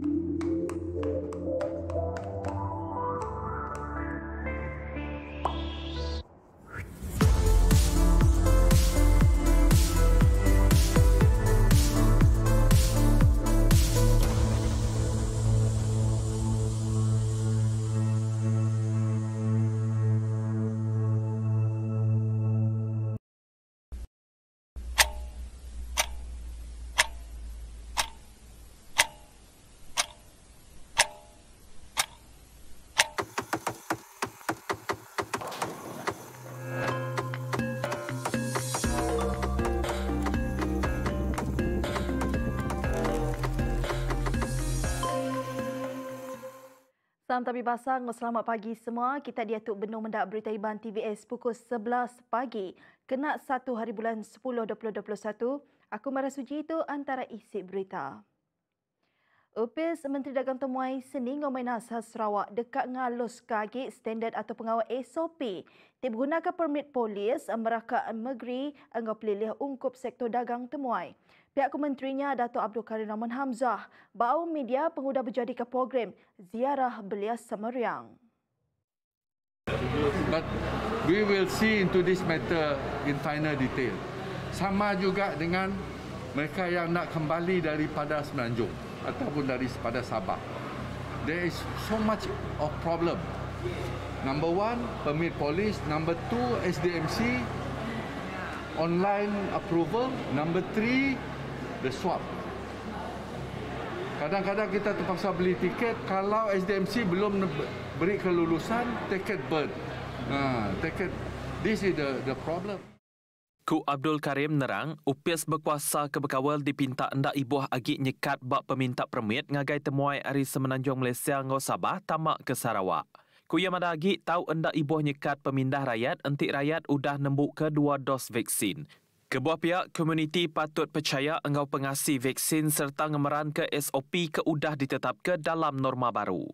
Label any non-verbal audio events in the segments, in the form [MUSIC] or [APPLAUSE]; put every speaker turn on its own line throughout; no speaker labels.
Thank you Salam Tabi Basang, selamat pagi semua. Kita di Atuk Benung Mendak Berita Iban TVS pukul 11 pagi. Kena satu hari bulan 10 2021. Aku Mara Suji itu antara isi berita. Opis Menteri Dagang Temuai Seni Ngomai Nasa Sarawak dekat ngalus kaki standard atau pengawal SOP. Tidak menggunakan permit polis merakak negeri anggap pelilih ungkup sektor dagang temuai. Pihak kementerinya Datuk Abdul Karim Rahman Hamzah bawa media penguda berjadi ke program Ziarah Belia Semeriang.
But we will see into this matter in finer detail. Sama juga dengan mereka yang nak kembali daripada Semenanjung ataupun daripada Sabah. There is so much of problem. Number one, permit polis. Number two, SDMC. Online approval. Number three, the swap. Kadang-kadang kita terpaksa beli tiket kalau SDMC belum beri kelulusan tiket bird. Ha, tiket this is the the problem. Ku
Abdul Karim nerang, upis berkuasa kebekawal dipinta endak ibuah agi nyekat bak peminta permit ngagai temuai hari Semenanjung Malaysia Ngau Sabah tamak ke Sarawak. Ku yang ada agi tahu endak ibuah nyekat pemindah rakyat entik rakyat udah nembuk ke dua dos vaksin. Kebuah pihak komuniti patut percaya engau pengasih vaksin serta ngemeran ke SOP keudah ditetap ke dalam norma baru.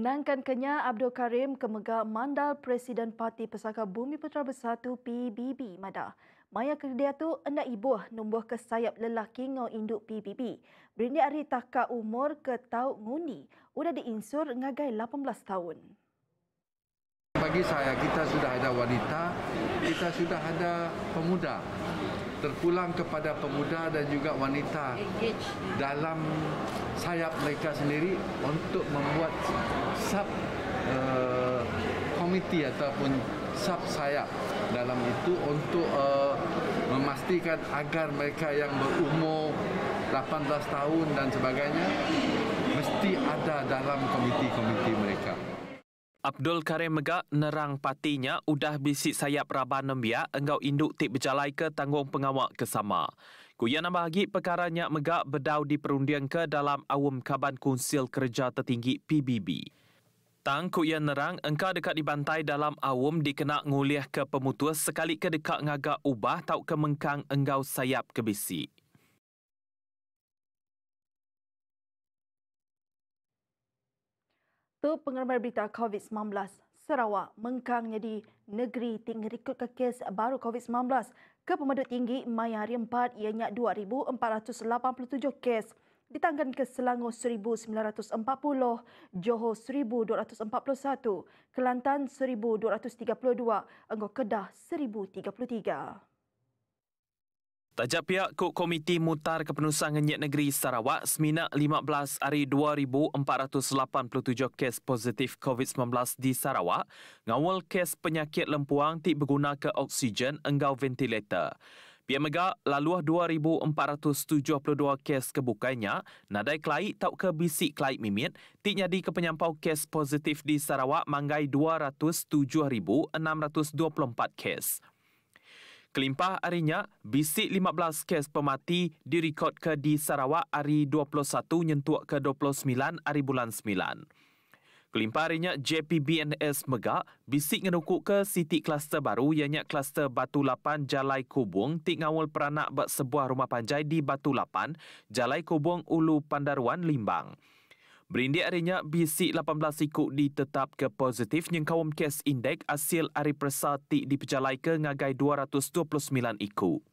Nangkan kenya Abdul Karim kemega mandal Presiden Parti Pesaka Bumi Putera Bersatu PBB Mada. Maya kerja tu anda ibu numbuh ke sayap lelaki ngau induk PBB. Berindi hari takak umur ke tau ngundi. Udah diinsur ngagai 18 tahun.
Bagi saya, kita sudah ada wanita, kita sudah ada pemuda. Terpulang kepada pemuda dan juga wanita dalam sayap mereka sendiri untuk membuat sub uh, komiti ataupun sub sayap dalam itu untuk uh, memastikan agar mereka yang berumur 18 tahun dan sebagainya mesti ada dalam komiti-komiti mereka.
Abdul Karim Mega nerang patinya udah bisik sayap raban nembia engkau induk tik berjalai ke tanggung pengawak kesama. sama. Kuya nama lagi perkaranya Mega bedau di perundian ke dalam awam kaban konsil kerja tertinggi PBB. Tang kuya nerang engka dekat dibantai dalam awam dikena nguliah ke pemutus sekali ke dekat ngaga ubah tau ke mengkang engkau sayap ke bisik.
Untuk pengembara berita COVID-19, Sarawak mengkang jadi negeri tinggi rekod kes baru COVID-19 ke tinggi Maya hari 4 ianya 2,487 kes. Ditangan ke Selangor 1,940, Johor 1,241, Kelantan 1,232, Engkau Kedah 1,033.
Tajak pihak Kuk Komiti Mutar Kepenusangan Nyet Negeri Sarawak semina 15 hari 2487 kes positif COVID-19 di Sarawak ngawal kes penyakit lempuang tidak berguna ke oksigen enggau ventilator. Pihak Mega laluah 2472 kes kebukanya, nadai klai tau ke bisik klai mimit tidak jadi ke kes positif di Sarawak mangai 207624 kes. Kelimpah arinya, bisik 15 kes pemati direkod ke di Sarawak hari 21 nyentuk ke 29 hari bulan 9. Kelimpah arinya, JPBNS Mega, bisik ngenukuk ke siti kluster baru ianya kluster Batu Lapan Jalai Kubung tik ngawal peranak buat sebuah rumah panjai di Batu Lapan Jalai Kubung Ulu Pandaruan Limbang. Berindi arinya BC18 siku ditetap ke positif yang kaum kes indek hasil hari persati dipejalai ke ngagai 229 iku.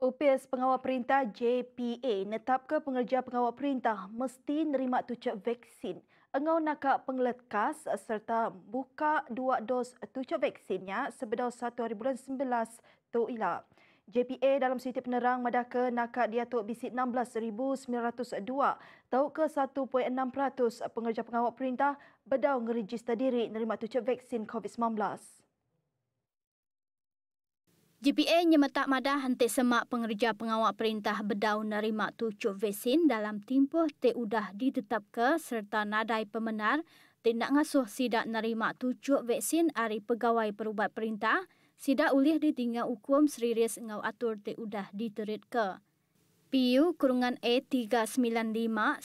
UPS Pengawal Perintah JPA netap ke pengerja pengawal perintah mesti nerima tucuk vaksin. Engau nakak pengletkas serta buka dua dos tucuk vaksinnya sebedau satu hari bulan sembelas tu ilap. JPA dalam Siti Penerang Madaka nakat diatuk bisit 16,902 tahu ke 1.6% pengerja pengawal perintah bedau ngeregister diri nerima tujuh vaksin COVID-19.
JPA nyemetak madah hentik semak pengerja pengawal perintah bedau nerima tujuh vaksin dalam timpuh te udah ditetap ke serta nadai pemenar tindak ngasuh sidak nerima tujuh vaksin dari pegawai perubat perintah sidak ulih di tinggal hukum seriris ngau atur te udah diterit ke. PU kurungan E395-1993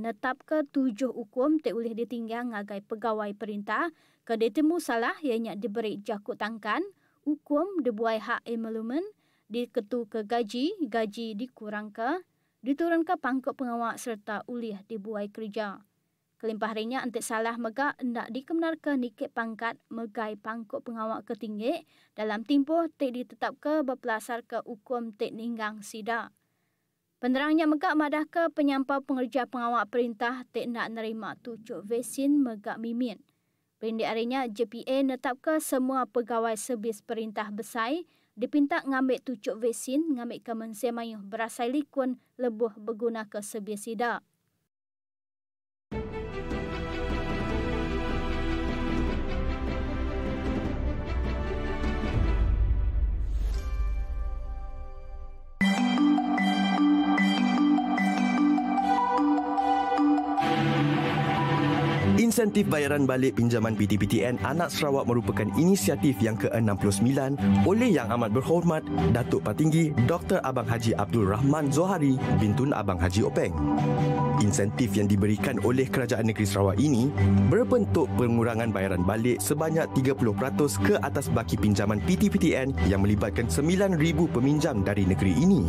netap ke tujuh hukum te ulih ditinggal ngagai pegawai perintah ke ditemu salah ianya diberi jakut tangkan, hukum dibuai hak emolumen, diketu ke gaji, gaji dikurang ke, diturun ke pangkuk pengawak serta ulih dibuai kerja. Kelimpah rinya antik salah mega ndak dikemnar ke nikit pangkat megai pangkuk pengawak ke dalam tempoh tek ditetap ke berpelasar ke hukum tek ninggang sida. Penerangnya mega madah ke penyampau pengerja pengawak perintah tek ndak nerima tujuh vesin mega mimin. Pendek arinya JPA netap ke semua pegawai servis perintah besai dipinta ngambil tujuh vesin ngambil ke mensemayuh berasai likun lebuh berguna ke servis sidak.
Insentif bayaran balik pinjaman PTPTN Anak Sarawak merupakan inisiatif yang ke-69 oleh Yang Amat Berhormat Datuk Patinggi Dr. Abang Haji Abdul Rahman Zohari Bintun Abang Haji Openg. Insentif yang diberikan oleh Kerajaan Negeri Sarawak ini berbentuk pengurangan bayaran balik sebanyak 30% ke atas baki pinjaman PTPTN yang melibatkan 9,000 peminjam dari negeri ini.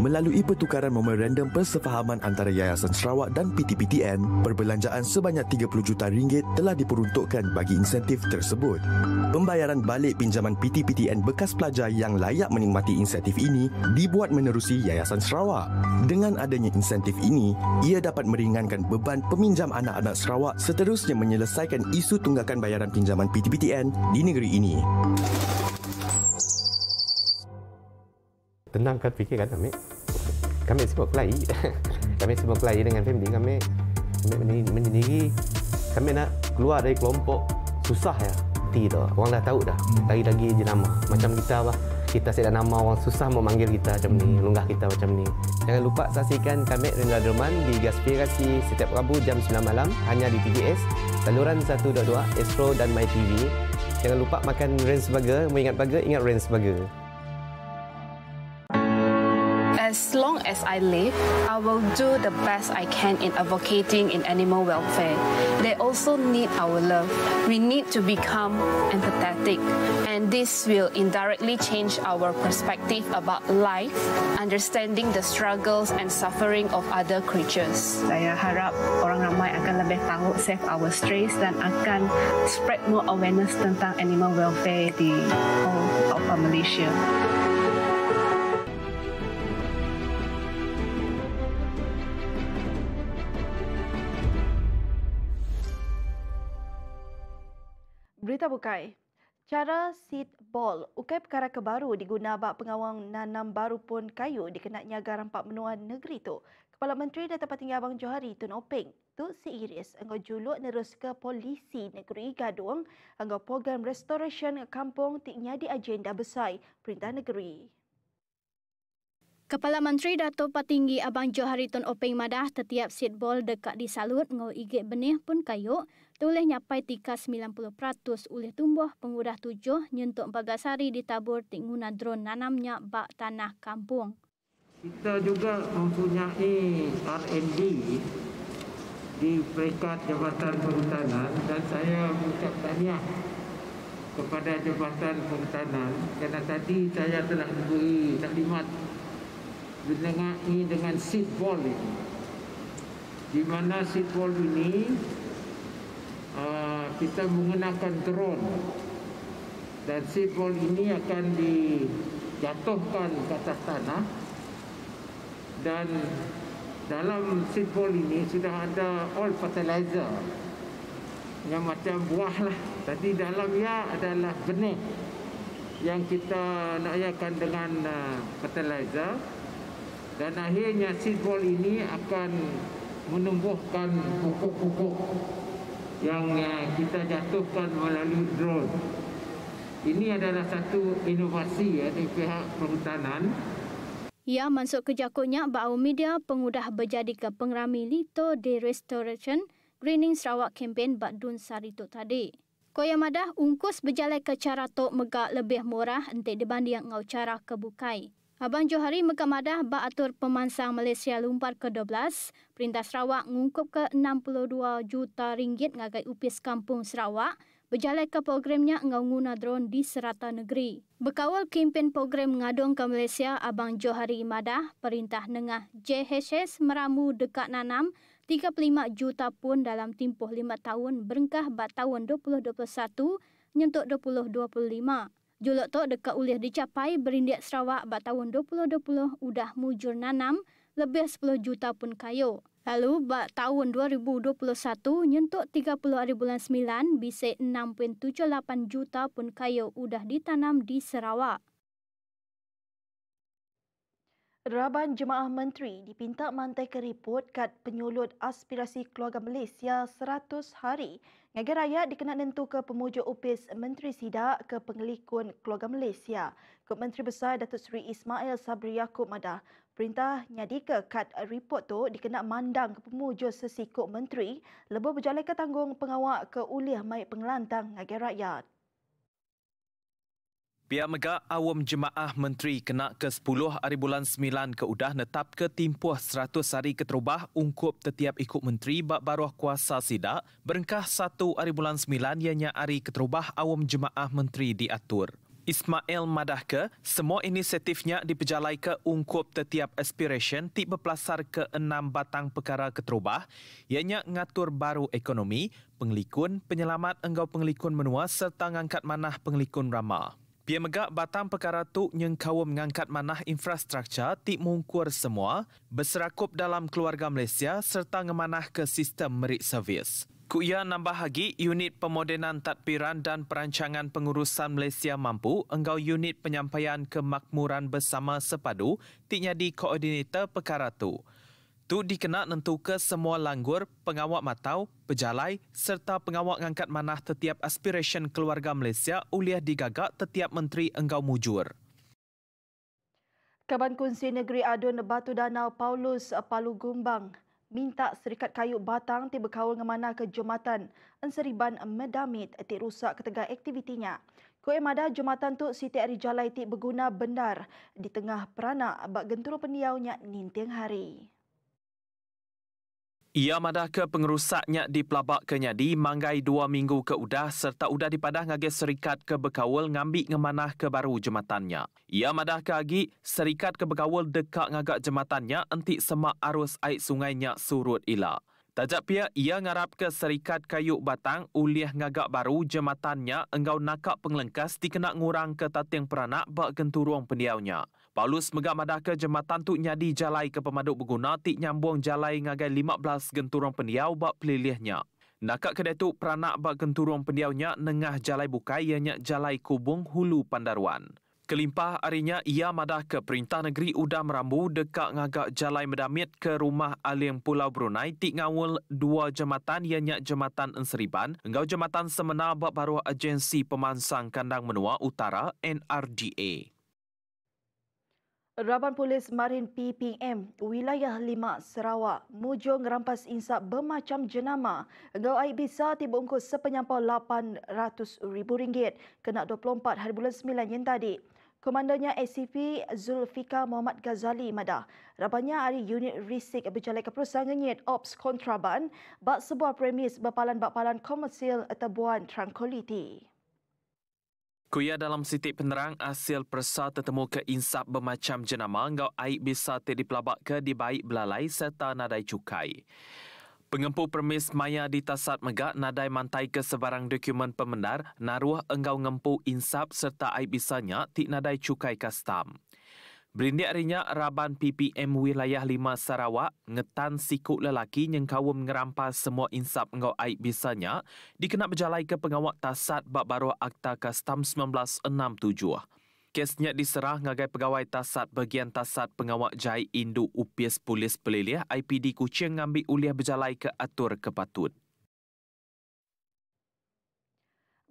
Melalui pertukaran memorandum persefahaman antara Yayasan Sarawak dan PTPTN, perbelanjaan sebanyak 30 juta ringgit telah diperuntukkan bagi insentif tersebut. Pembayaran balik pinjaman PTPTN bekas pelajar yang layak menikmati insentif ini dibuat menerusi Yayasan Sarawak. Dengan adanya insentif ini, ia dapat meringankan beban peminjam anak-anak Sarawak seterusnya menyelesaikan isu tunggakan bayaran pinjaman PTPTN di negeri ini.
tenangkan fikir kan kami kami semua kelai, [LAUGHS] kami semua kelai dengan family kami kami menyendiri kami nak keluar dari kelompok susah ya tidak orang dah tahu dah hmm. lagi-lagi jenama macam kita lah kita sedang nama orang susah memanggil kita macam ni hmm. lunggah kita macam ni jangan lupa saksikan kami Rendra Derman di Gaspirasi setiap Rabu jam 9 malam hanya di TVS saluran 1.2 Astro dan MyTV jangan lupa makan Rens Burger mengingat burger ingat Rens Burger
as long as I live, I will do the best I can in advocating in animal welfare. They also need our love. We need to become empathetic, and this will indirectly change our perspective about life, understanding the struggles and suffering of other creatures. Saya harap orang ramai akan lebih tahu save our strays dan akan spread more
awareness tentang animal welfare di all of Malaysia.
Berita Bukai. Cara seed ball, ukai perkara kebaru diguna bak pengawang nanam baru pun kayu dikenaknya garam pak menua negeri tu. Kepala Menteri Datuk Tempat Abang Johari, Tun Openg tu si Iris, engkau julut nerus ke polisi negeri gadung, engkau program restoration kampung tak nyadi agenda besar perintah negeri.
Kepala Menteri Datuk Patinggi Abang Johari Tun Openg Madah tetiap ball dekat disalut ngau igit benih pun kayu tulis nyapai tika 90% oleh tumbuh pengurah tujuh nyentuk bagasari ditabur tingguna drone nanamnya bak tanah kampung.
Kita juga mempunyai R&D di peringkat Jabatan Perhutanan dan saya mengucap tahniah kepada Jabatan Perhutanan kerana tadi saya telah beri taklimat dengan, dengan seed ball ini. Di mana seed ball ini Eh, kita menggunakan drone dan seedball ini akan dijatuhkan ke atas tanah dan dalam seedball ini sudah ada all fertilizer yang macam buah lah tadi dalam ia ya adalah benih yang kita nak ayakan dengan uh, fertilizer dan akhirnya seedball ini akan menumbuhkan pupuk-pupuk yang uh, kita jatuhkan melalui drone. Ini adalah satu inovasi ya eh, di pihak perhutanan.
Ia masuk ke jakunya bau media pengudah berjadi ke pengrami Lito de Restoration Greening Sarawak Campaign Bat Sari tu tadi. madah ungkus berjalan ke cara tok megak lebih murah entik dibanding yang ngau cara ke Bukai. Abang Johari Mekah Madah beratur pemansang Malaysia Lumpar ke-12, Perintah Sarawak mengungkup ke 62 juta ringgit ngagai upis kampung Sarawak berjalan ke programnya ngau-nguna drone di serata negeri. Bekawal kempen program ngadong ke Malaysia, Abang Johari Madah, Perintah Nengah JHS meramu dekat nanam 35 juta pun dalam tempoh lima tahun berengkah bat tahun 2021 nyentuk 2025. Julok tu dekat ulih dicapai berindiak Sarawak bat tahun 2020 udah mujur nanam lebih 10 juta pun kayu. Lalu bat tahun 2021 nyentuk 30 hari bulan 9 bisa 6.78 juta pun kayu udah ditanam di Sarawak. Raban Jemaah Menteri dipinta mantai keriput kad penyulut
aspirasi keluarga Malaysia 100 hari. Ngagai rakyat dikenal tentu ke pemujuk upis Menteri Sidak ke pengelikun keluarga Malaysia. Kut Menteri Besar Datuk Seri Ismail Sabri Yaakob Madah. Perintah nyadi ke kad report tu dikenal mandang ke pemujuk sesikut Menteri lebih berjalan ke tanggung pengawak ke ulih maik pengelantang ngagai rakyat.
Pihak Megak Awam Jemaah Menteri kena ke-10 hari bulan 9 ke netap ke timpuh 100 hari keterubah ungkup tetiap ikut menteri bak baruah kuasa sidak berengkah 1 hari bulan 9 ianya hari keterubah Awam Jemaah Menteri diatur. Ismail Madahke, semua inisiatifnya dipejalai ke ungkup tetiap aspiration tip berplasar ke enam batang perkara keterubah, ianya ngatur baru ekonomi, penglikun, penyelamat engkau penglikun menua serta ngangkat manah penglikun ramah. Pia megak batang perkara tu nyeng kawa mengangkat manah infrastruktur ti mungkur semua berserakup dalam keluarga Malaysia serta ngemanah ke sistem merit servis. Kuya nambah lagi unit pemodenan tatbiran dan perancangan pengurusan Malaysia mampu engkau unit penyampaian kemakmuran bersama sepadu ti nyadi koordinator perkara tu itu dikena tentu ke semua langgur, pengawak matau, pejalai serta pengawak angkat manah setiap aspirasi keluarga Malaysia uliah digagak setiap menteri enggau mujur.
Kaban Kunci Negeri Adun Batu Danau Paulus Palu Gumbang minta Serikat Kayu Batang ti berkawal ngemana ke Jumatan Enseriban Medamit ti rusak ketegak aktivitinya. Kau emada Jumatan tu Siti Ari Jalai ti berguna benar di tengah perana bak gentur peniaunya ninting hari.
Ia madah ke pengerusaknya di pelabak kenyadi manggai dua minggu ke udah serta udah dipadah ngagai serikat ke bekawal ngambik ngemanah ke baru jematannya. Ia madah ke agi serikat ke bekawal dekat ngagak jematannya enti semak arus air sungainya surut ila. Tajak pia ia ngarap ke serikat kayu batang uliah ngagak baru jematannya engkau nakak penglengkas dikena ngurang ke tating peranak bak genturuang pendiaunya. Paulus megak ke jematan tu nyadi jalai ke pemaduk berguna tik nyambung jalai ngagai 15 genturong pendiau bak pelilihnya. Nakak kedai tu peranak bak genturong pendiaunya nengah jalai bukai ianya jalai kubung hulu pandaruan. Kelimpah arinya ia madah ke Perintah Negeri udah merambu dekat ngagak jalai medamit ke rumah Aliang Pulau Brunei tik ngawul dua jematan ianya jematan Enseriban engau jematan semena bak baru agensi pemansang kandang menua utara NRDA.
Raban Polis Marin PPM Wilayah Lima Sarawak Mujung rampas insap bermacam jenama Gawai air bisa tiba ungkus sepenyampau RM800,000 Kena 24 hari bulan 9 yang tadi Komandannya ACP Zulfika Muhammad Ghazali Mada. Rabannya hari unit risik berjalan ke perusahaan ngenyit Ops Kontraban bak sebuah premis berpalan-bapalan komersil atau buan tranquility.
Kuya dalam sitik penerang hasil persa tertemu ke insap bermacam jenama ngau aib bisa di pelabak ke di baik belalai serta nadai cukai. Pengempu permis maya di tasat megak nadai mantai ke sebarang dokumen pemendar naruh engau ngempu insap serta aib bisanya ti nadai cukai kastam. Berindik rinyak Raban PPM Wilayah 5 Sarawak, ngetan sikuk lelaki yang kawum ngerampas semua insap ngau aib bisanya, dikenak berjalai ke pengawak tasat bak baru Akta Kastam 1967. Kesnya diserah ngagai pegawai tasat bagian tasat pengawak jai induk upis polis pelilih IPD Kucing ngambil uliah berjalai ke atur kepatut.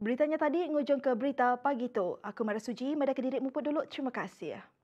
Beritanya tadi ngujung ke berita pagi tu. Aku Mara Suji, Mada kedirik Muput dulu. Terima kasih.